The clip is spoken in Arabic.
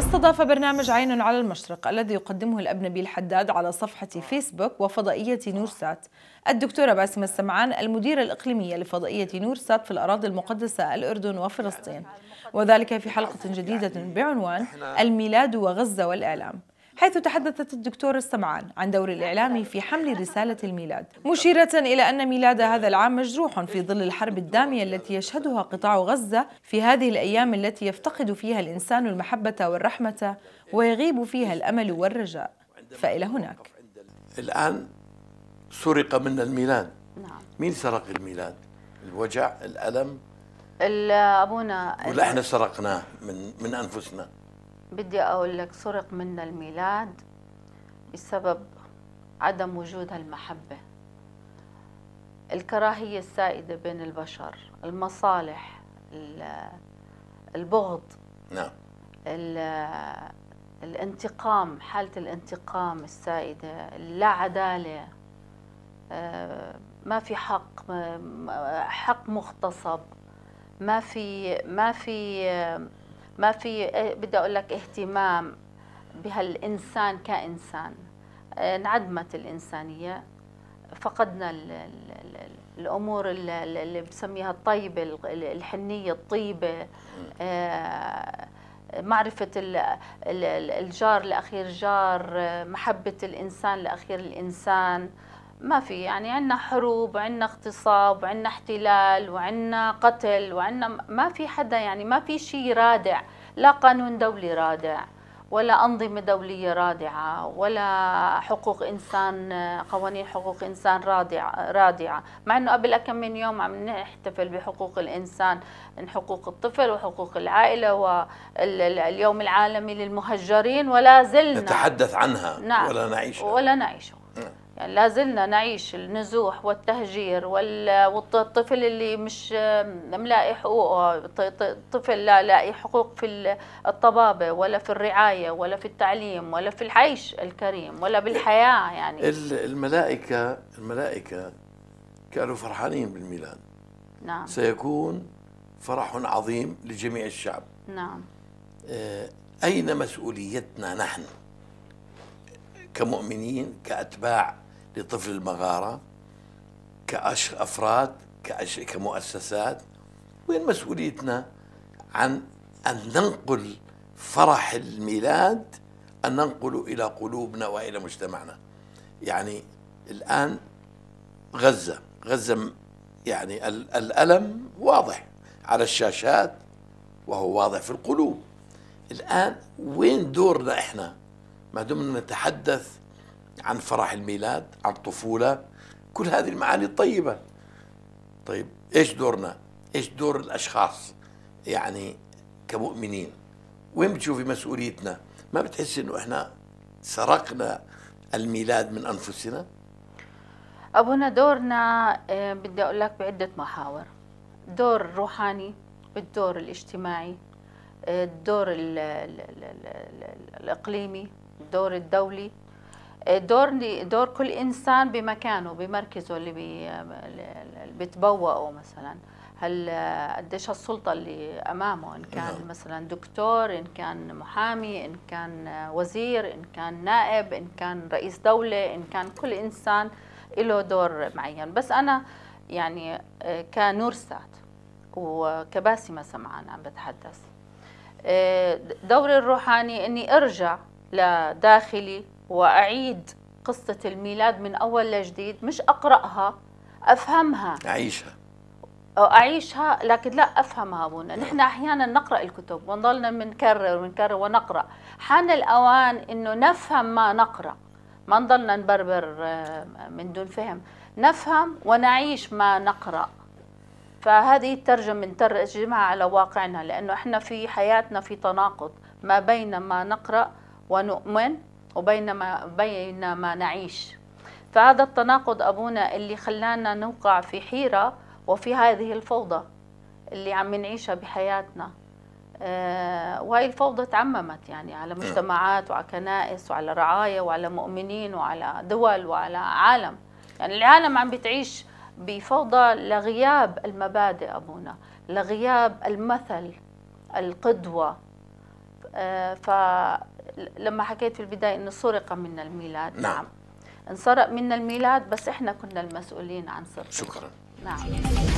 استضاف برنامج عين على المشرق الذي يقدمه الأب نبيل حداد على صفحة فيسبوك وفضائية نورسات الدكتورة باسمة السمعان المديرة الإقليمية لفضائية نورسات في الأراضي المقدسة الأردن وفلسطين وذلك في حلقة جديدة بعنوان الميلاد وغزة والإعلام حيث تحدثت الدكتورة السمعان عن دور الإعلام في حمل رسالة الميلاد نعم. مشيرة إلى أن ميلاد هذا العام مجروح في ظل الحرب الدامية التي يشهدها قطاع غزة في هذه الأيام التي يفتقد فيها الإنسان المحبة والرحمة ويغيب فيها الأمل والرجاء فإلى هناك الآن سرق منا الميلاد نعم. مين سرق الميلاد الوجع الألم أبونا ولا احنا سرقناه من من أنفسنا بدي أقول لك سرق منا الميلاد بسبب عدم وجود المحبة الكراهية السائدة بين البشر المصالح البغض نعم الانتقام حالة الانتقام السائدة اللا عدالة آه، ما في حق حق مغتصب ما في ما في آه، ما في إيه، بدي اقول لك اهتمام بهالانسان كانسان إيه، انعدمت الانسانيه فقدنا الـ الـ الـ الامور اللي بسميها الطيبه الحنيه الطيبه إيه، معرفة الجار لأخير جار محبة الإنسان لأخير الإنسان ما في يعني عندنا حروب وعندنا اغتصاب وعندنا احتلال وعندنا قتل وعندنا ما في حدا يعني ما في شيء رادع لا قانون دولي رادع ولا أنظمة دولية رادعة ولا حقوق إنسان قوانين حقوق إنسان رادعة رادعة مع إنه قبل كم من يوم عم نحتفل بحقوق الإنسان من حقوق الطفل وحقوق العائلة واليوم العالمي للمهجرين ولا زلنا نتحدث عنها نعم ولا نعيشها ولا نعيشها نعم. يعني لازلنا نعيش النزوح والتهجير والطفل اللي مش ملاقي حقوقه طفل لا لاقي حقوق في الطبابة ولا في الرعاية ولا في التعليم ولا في العيش الكريم ولا بالحياة يعني الملائكة الملائكة كانوا فرحانين بالميلاد نعم سيكون فرح عظيم لجميع الشعب نعم آه، أين مسؤوليتنا نحن كمؤمنين كأتباع لطفل المغارة كأش أفراد كأش كمؤسسات وين مسؤوليتنا عن أن ننقل فرح الميلاد أن ننقله إلى قلوبنا وإلى مجتمعنا يعني الآن غزة غزة يعني الألم واضح على الشاشات وهو واضح في القلوب الآن وين دورنا إحنا ما دمنا نتحدث عن فرح الميلاد عن طفولة كل هذه المعاني الطيبة طيب إيش دورنا إيش دور الأشخاص يعني كمؤمنين وين بتشوفي مسؤوليتنا ما بتحس إنه إحنا سرقنا الميلاد من أنفسنا أبونا دورنا آه، بدي أقول لك بعدة محاور دور روحاني بالدور الاجتماعي آه، الدور الـ الـ الـ الإقليمي الدور الدولي دور دور كل انسان بمكانه بمركزه اللي, بي اللي بتبوأه مثلا هل قديش السلطة اللي أمامه إن كان نعم. مثلا دكتور إن كان محامي إن كان وزير إن كان نائب إن كان رئيس دولة إن كان كل إنسان له دور معين بس أنا يعني آه، كنور وكباسمة سمعان عم بتحدث آه، دوري الروحاني إني أرجع لداخلي وأعيد قصة الميلاد من أول لجديد مش أقرأها أفهمها أعيشها أعيشها لكن لا أفهمها أبونا نحن أحيانا نقرأ الكتب ونضلنا بنكرر ونكرر ونقرأ حان الأوان أنه نفهم ما نقرأ ما نضلنا نبربر آه، من دون فهم نفهم ونعيش ما نقرأ فهذه الترجمة نترجمها على واقعنا لأنه إحنا في حياتنا في تناقض ما بين ما نقرأ ونؤمن وبينما بينما نعيش فهذا التناقض أبونا اللي خلانا نوقع في حيرة وفي هذه الفوضى اللي عم نعيشها بحياتنا آه، وهي الفوضى تعممت يعني على مجتمعات وعلى كنائس وعلى رعاية وعلى مؤمنين وعلى دول وعلى عالم يعني العالم عم بتعيش بفوضى لغياب المبادئ أبونا لغياب المثل القدوة آه، ف لما حكيت في البداية أنه سرق منا الميلاد نعم, نعم. انسرق منا الميلاد بس إحنا كنا المسؤولين عن سرقه شكرا نعم